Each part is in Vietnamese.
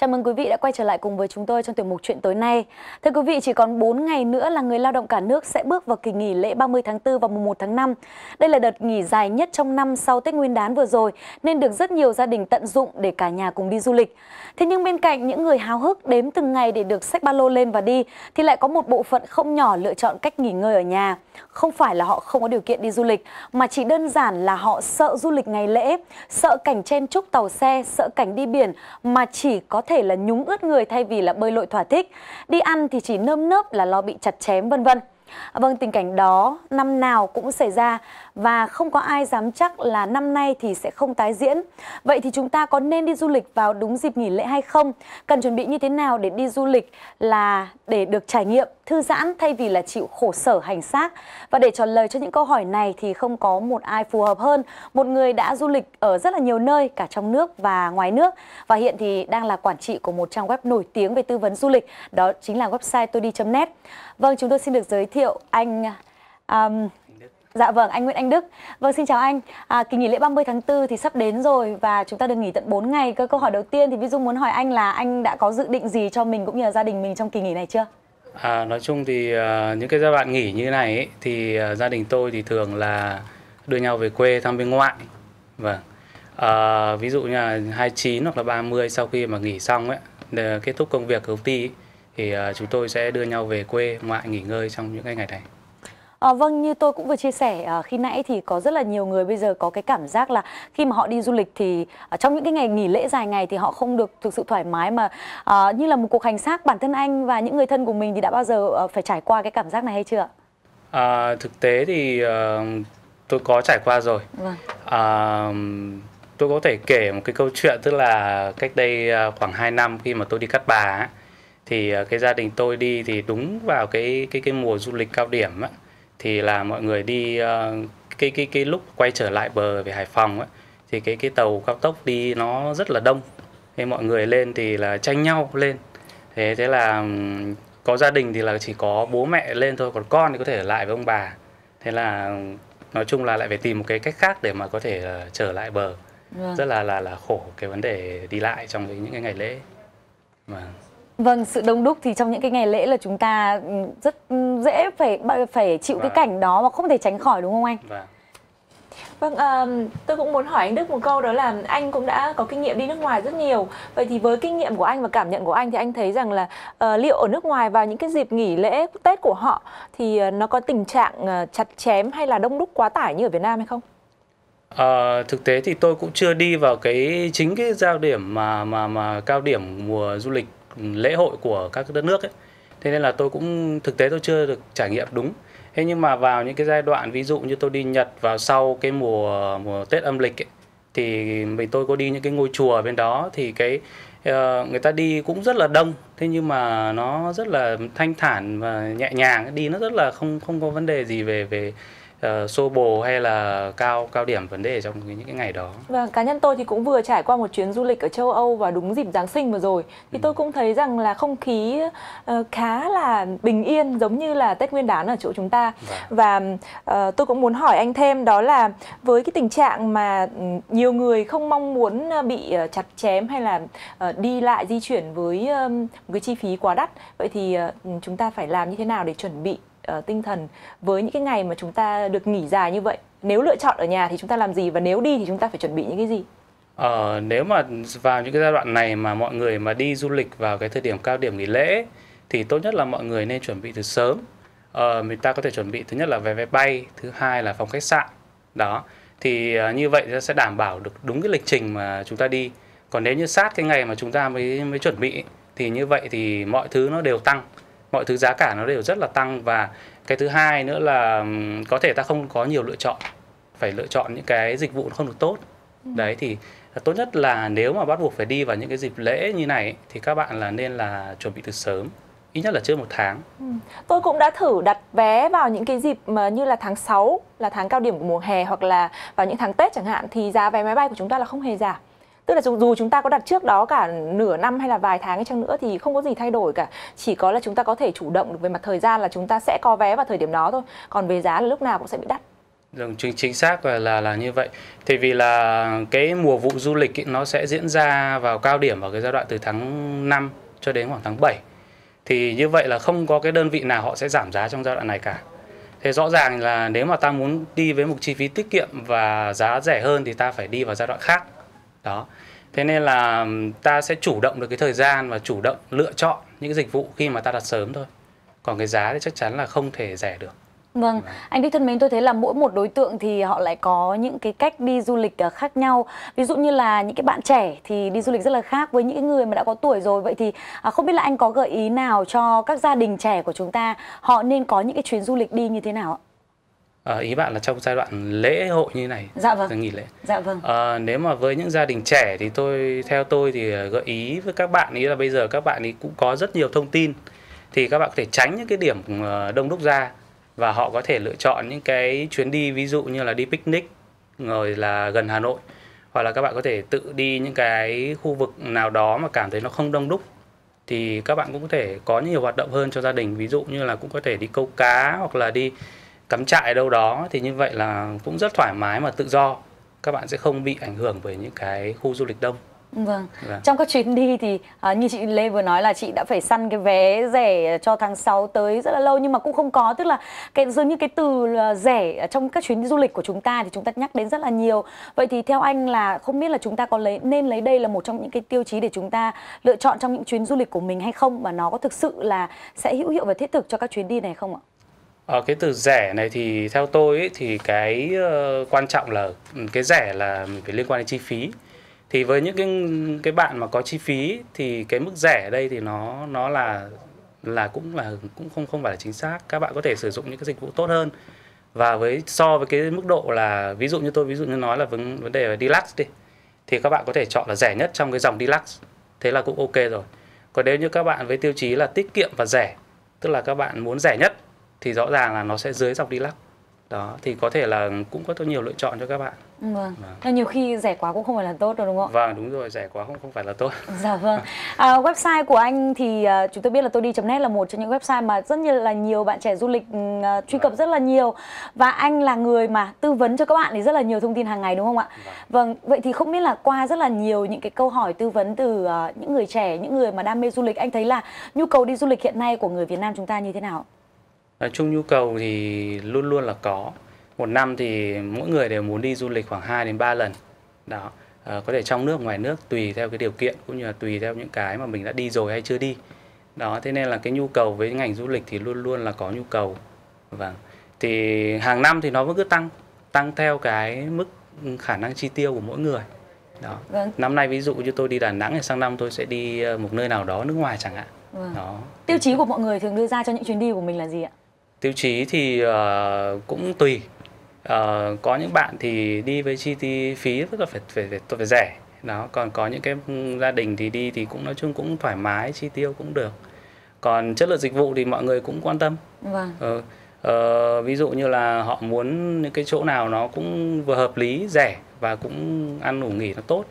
Chào mừng quý vị đã quay trở lại cùng với chúng tôi trong tiểu mục chuyện tối nay. Thưa quý vị, chỉ còn 4 ngày nữa là người lao động cả nước sẽ bước vào kỳ nghỉ lễ 30 tháng 4 và mùng 1 tháng 5. Đây là đợt nghỉ dài nhất trong năm sau Tết Nguyên đán vừa rồi nên được rất nhiều gia đình tận dụng để cả nhà cùng đi du lịch. Thế nhưng bên cạnh những người háo hức đếm từng ngày để được xách ba lô lên và đi thì lại có một bộ phận không nhỏ lựa chọn cách nghỉ ngơi ở nhà. Không phải là họ không có điều kiện đi du lịch mà chỉ đơn giản là họ sợ du lịch ngày lễ, sợ cảnh chen chúc tàu xe, sợ cảnh đi biển mà chỉ có thể là nhúng ướt người thay vì là bơi lội thỏa thích. Đi ăn thì chỉ nơm nớp là lo bị chặt chém vân vân. Vâng, tình cảnh đó năm nào cũng xảy ra và không có ai dám chắc là năm nay thì sẽ không tái diễn. Vậy thì chúng ta có nên đi du lịch vào đúng dịp nghỉ lễ hay không? Cần chuẩn bị như thế nào để đi du lịch là để được trải nghiệm, thư giãn thay vì là chịu khổ sở hành xác? Và để trả lời cho những câu hỏi này thì không có một ai phù hợp hơn. Một người đã du lịch ở rất là nhiều nơi cả trong nước và ngoài nước và hiện thì đang là quản trị của một trang web nổi tiếng về tư vấn du lịch, đó chính là website tôi đi.net. Vâng, chúng tôi xin được giới thiệu anh um, anh Đức. Dạ vâng, anh Nguyễn Anh Đức. Vâng, xin chào anh. À, kỳ nghỉ lễ 30 tháng 4 thì sắp đến rồi và chúng ta được nghỉ tận 4 ngày. Cơ câu hỏi đầu tiên thì Vi Dung muốn hỏi anh là anh đã có dự định gì cho mình cũng như là gia đình mình trong kỳ nghỉ này chưa? À, nói chung thì uh, những cái giai đoạn nghỉ như này ấy, thì uh, gia đình tôi thì thường là đưa nhau về quê thăm bên ngoại. Vâng. À, ví dụ như là 29 hoặc là 30 sau khi mà nghỉ xong ấy, để kết thúc công việc ở công ty ấy, thì uh, chúng tôi sẽ đưa nhau về quê ngoại nghỉ ngơi trong những cái ngày này. À, vâng, như tôi cũng vừa chia sẻ à, khi nãy thì có rất là nhiều người bây giờ có cái cảm giác là khi mà họ đi du lịch thì à, trong những cái ngày nghỉ lễ dài ngày thì họ không được thực sự thoải mái mà à, như là một cuộc hành xác bản thân anh và những người thân của mình thì đã bao giờ à, phải trải qua cái cảm giác này hay chưa? À, thực tế thì à, tôi có trải qua rồi. Vâng. À, tôi có thể kể một cái câu chuyện tức là cách đây khoảng 2 năm khi mà tôi đi cắt bà thì cái gia đình tôi đi thì đúng vào cái cái cái mùa du lịch cao điểm á thì là mọi người đi ờ, cái cái cái lúc quay trở lại bờ về Hải Phòng ấy, thì cái cái tàu cao tốc đi nó rất là đông thế mọi người lên thì là tranh nhau lên thế thế là có gia đình thì là chỉ có bố mẹ lên thôi còn con thì có thể ở lại với ông bà thế là nói chung là lại phải tìm một cái cách khác để mà có thể uh, trở lại bờ vâng. rất là là là khổ cái vấn đề đi lại trong cái, những cái ngày lễ mà vâng. vâng sự đông đúc thì trong những cái ngày lễ là chúng ta rất dễ phải phải chịu vâng. cái cảnh đó và không thể tránh khỏi đúng không anh? Vâng. Vâng, uh, tôi cũng muốn hỏi anh Đức một câu đó là anh cũng đã có kinh nghiệm đi nước ngoài rất nhiều. Vậy thì với kinh nghiệm của anh và cảm nhận của anh thì anh thấy rằng là uh, liệu ở nước ngoài vào những cái dịp nghỉ lễ Tết của họ thì ờ, nó có tình trạng ờ, chặt chém hay là đông đúc quá tải như ở Việt Nam hay không? À, thực tế thì tôi cũng chưa đi vào cái chính cái giao điểm mà mà mà cao điểm mùa du lịch ừ, lễ hội của các đất nước ấy thế nên là tôi cũng thực tế tôi chưa được trải nghiệm đúng thế nhưng mà vào những cái giai đoạn ví dụ như tôi đi Nhật vào sau cái mùa mùa Tết âm lịch ấy, thì mình tôi có đi những cái ngôi chùa ở bên đó thì cái ờ, người ta đi cũng rất là đông thế nhưng mà nó rất là thanh thản và nhẹ nhàng đi nó rất là không không có vấn đề gì về về uh, xô bồ hay là cao cao điểm vấn đề trong những cái ngày đó. Và vâng, cá nhân tôi thì cũng vừa trải qua một chuyến du lịch ở châu Âu và đúng dịp Giáng sinh vừa rồi thì ừ. tôi cũng thấy rằng là không khí uh, khá là bình yên giống như là Tết Nguyên đán ở chỗ chúng ta. Vâng. Và, và ờ, uh, tôi cũng muốn hỏi anh thêm đó là với cái tình trạng mà ừ, nhiều người không mong muốn bị uh, chặt chém hay là uh, đi lại di chuyển với um, một cái chi phí quá đắt vậy thì uh, chúng ta phải làm như thế nào để chuẩn bị Ờ, tinh thần với những cái ngày mà chúng ta được nghỉ dài như vậy nếu lựa chọn ở nhà thì chúng ta làm gì và nếu đi thì chúng ta phải chuẩn bị những cái gì ờ, nếu mà vào những cái giai đoạn này mà mọi người mà đi du lịch vào cái thời điểm cao điểm nghỉ lễ thì tốt nhất là mọi người nên chuẩn bị từ sớm ờ, mình ta có thể chuẩn bị thứ nhất là vé máy bay thứ hai là phòng khách sạn đó thì uh, như vậy sẽ đảm bảo được đúng cái lịch trình mà chúng ta đi còn nếu như sát cái ngày mà chúng ta mới mới chuẩn bị thì như vậy thì mọi thứ nó đều tăng mọi thứ giá cả nó đều rất là tăng và cái thứ hai nữa là có thể ta không có nhiều lựa chọn phải lựa chọn những cái dịch vụ nó không được tốt ừ. đấy thì tốt nhất là nếu mà bắt buộc phải đi vào những cái dịp lễ như này thì các bạn là nên là chuẩn bị từ sớm ít nhất là trước một tháng. Ừ. Tôi cũng đã thử đặt vé vào những cái dịp mà như là tháng 6 là tháng cao điểm của mùa hè hoặc là vào những tháng Tết chẳng hạn thì giá vé máy bay của chúng ta là không hề giảm tức là dù chúng ta có đặt trước đó cả nửa năm hay là vài tháng hay chăng nữa thì không có gì thay đổi cả chỉ có là chúng ta có thể chủ động được về mặt thời gian là chúng ta sẽ có vé vào thời điểm đó thôi còn về giá là lúc nào cũng sẽ bị đắt Đúng, vâng, chính chính xác là, là là như vậy. Thì vì là cái mùa vụ du lịch ý, nó sẽ diễn ra vào cao điểm vào cái giai đoạn từ tháng 5 cho đến khoảng tháng 7. Thì như vậy là không có cái đơn vị nào họ sẽ giảm giá trong giai đoạn này cả. Thế rõ ràng là nếu mà ta muốn đi với một chi phí tiết kiệm và giá rẻ hơn thì ta phải đi vào giai đoạn khác đó thế nên là ta sẽ chủ động được cái thời gian và chủ động lựa chọn những dịch vụ khi mà ta đặt sớm thôi còn cái giá thì chắc chắn là không thể rẻ được Vâng, anh Đức thân mến tôi thấy là mỗi một đối tượng thì họ lại có những cái cách đi du lịch à, khác nhau. Ví dụ như là những cái bạn trẻ thì đi du lịch rất là khác với những người mà đã có tuổi rồi. Vậy thì à, không biết là anh có gợi ý nào cho các gia đình trẻ của chúng ta họ nên có những cái chuyến du lịch đi như thế nào ạ? à, ý bạn là trong giai đoạn lễ hội như này dạ vâng nghỉ lễ dạ vâng à, nếu mà với những gia đình trẻ thì tôi theo tôi thì gợi ý với các bạn ý là bây giờ các bạn ý cũng có rất nhiều thông tin thì các bạn có thể tránh những cái điểm ờ, đông đúc ra và họ có thể lựa chọn những cái chuyến đi ví dụ như là đi picnic rồi là gần Hà Nội hoặc là các bạn có thể tự đi những cái khu vực nào đó mà cảm thấy nó không đông đúc thì các bạn cũng có thể có nhiều hoạt động hơn cho gia đình ví dụ như là cũng có thể đi câu cá hoặc là đi cắm trại đâu đó thì như vậy là cũng rất thoải mái mà tự do các bạn sẽ không bị ảnh hưởng bởi những cái khu du lịch đông Vâng. vâng. Trong các chuyến đi thì à, như chị Lê vừa nói là chị đã phải săn cái vé rẻ cho tháng 6 tới rất là lâu nhưng mà cũng không có tức là cái dường như cái từ rẻ trong các chuyến du lịch của chúng ta thì chúng ta nhắc đến rất là nhiều. Vậy thì theo anh là không biết là chúng ta có lấy nên lấy đây là một trong những cái tiêu chí để chúng ta lựa chọn trong những chuyến du lịch của mình hay không và nó có thực sự là sẽ hữu hiệu và thiết thực cho các chuyến đi này không ạ? À, cái từ rẻ này thì theo tôi ấy, thì cái uh, quan trọng là ừ, cái rẻ là mình phải liên quan đến chi phí thì với những cái cái bạn mà có chi phí thì cái mức rẻ ở đây thì nó nó là là cũng là cũng không không phải là chính xác các bạn có thể sử dụng những cái dịch vụ tốt hơn và với so với cái mức độ là ví dụ như tôi ví dụ như nói là vấn vấn đề về deluxe đi thì các bạn có thể chọn là rẻ nhất trong cái dòng deluxe thế là cũng ok rồi còn nếu như các bạn với tiêu chí là tiết kiệm và rẻ tức là các bạn muốn rẻ nhất thì rõ ràng là nó sẽ dưới dọc đi lắc đó thì có thể là cũng có nhiều lựa chọn cho các bạn vâng và vâng. nhiều khi rẻ quá cũng không phải là tốt đâu đúng không vâng đúng rồi rẻ quá cũng không phải là tốt dạ vâng à, website của anh thì uh, chúng tôi biết là tôi đi net là một trong những website mà rất nhiều là nhiều bạn trẻ du lịch uh, truy cập vâng. rất là nhiều và anh là người mà tư vấn cho các bạn thì rất là nhiều thông tin hàng ngày đúng không ạ vâng, vâng vậy thì không biết là qua rất là nhiều những cái câu hỏi tư vấn từ uh, những người trẻ những người mà đam mê du lịch anh thấy là nhu cầu đi du lịch hiện nay của người Việt Nam chúng ta như thế nào Nói chung nhu cầu thì luôn luôn là có. Một năm thì mỗi người đều muốn đi du lịch khoảng 2 đến 3 lần. Đó, à, có thể trong nước ngoài nước tùy theo cái điều kiện cũng như là tùy theo những cái mà mình đã đi rồi hay chưa đi. Đó, thế nên là cái nhu cầu với ngành du lịch thì luôn luôn là có nhu cầu. Vâng. Thì hàng năm thì nó vẫn cứ tăng, tăng theo cái mức ừ, khả năng chi tiêu của mỗi người. Đó. Vâng. Năm nay ví dụ như tôi đi Đà Nẵng thì sang năm tôi sẽ đi ờ, một nơi nào đó nước ngoài chẳng hạn. Vâng. Đó. Tiêu chí của mọi người thường đưa ra cho những chuyến đi của mình là gì ạ? tiêu chí thì uh, cũng tùy uh, có những bạn thì đi với chi ti phí rất là phải phải phải, phải rẻ đó còn có những cái gia đình thì đi thì cũng nói chung cũng thoải mái chi tiêu cũng được còn chất lượng dịch vụ thì mọi người cũng quan tâm vâng. uh, uh, ví dụ như là họ muốn những cái chỗ nào nó cũng vừa hợp lý rẻ và cũng ăn ngủ nghỉ nó tốt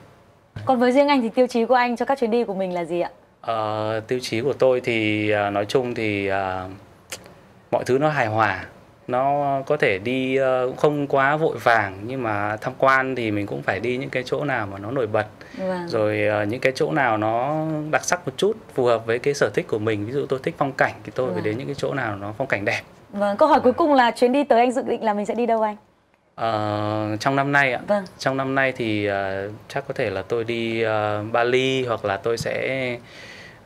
còn với riêng anh thì tiêu chí của anh cho các chuyến đi của mình là gì ạ uh, tiêu chí của tôi thì nói chung thì uh, mọi thứ nó hài hòa nó có thể đi uh, không quá vội vàng nhưng mà tham quan thì mình cũng phải đi những cái chỗ nào mà nó nổi bật vâng. rồi ờ, những cái chỗ nào nó đặc sắc một chút phù hợp với cái sở thích của mình ví dụ tôi thích phong cảnh thì tôi vâng. phải đến những cái chỗ nào nó phong cảnh đẹp vâng câu hỏi cuối vâng. cùng là chuyến đi tới anh dự định là mình sẽ đi đâu anh Uh, trong năm nay ạ. Vâng. Trong năm nay thì uh, chắc có thể là tôi đi uh, Bali hoặc là tôi sẽ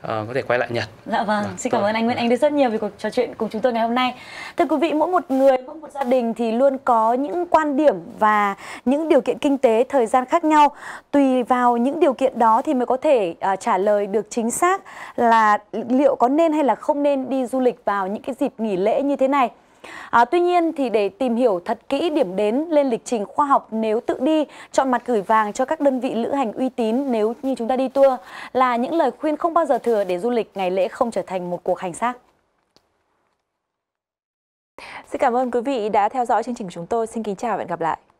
uh, có thể quay lại Nhật. Dạ vâng, vâng. xin cảm vâng. ơn anh Nguyễn Anh Đức rất nhiều vì cuộc trò chuyện cùng chúng tôi ngày hôm nay. Thưa quý vị, mỗi một người, mỗi một gia đình thì luôn có những quan điểm và những điều kiện kinh tế, thời gian khác nhau. Tùy vào những điều kiện đó thì mới có thể uh, trả lời được chính xác là liệu có nên hay là không nên đi du lịch vào những cái dịp nghỉ lễ như thế này. À, tuy nhiên thì để tìm hiểu thật kỹ điểm đến lên lịch trình khoa học nếu tự đi, chọn mặt gửi vàng cho các đơn vị lữ hành uy tín nếu như chúng ta đi tour là những lời khuyên không bao giờ thừa để du lịch ngày lễ không trở thành một cuộc hành xác. Xin cảm ơn quý vị đã theo dõi chương trình chúng tôi. Xin kính chào và hẹn gặp lại.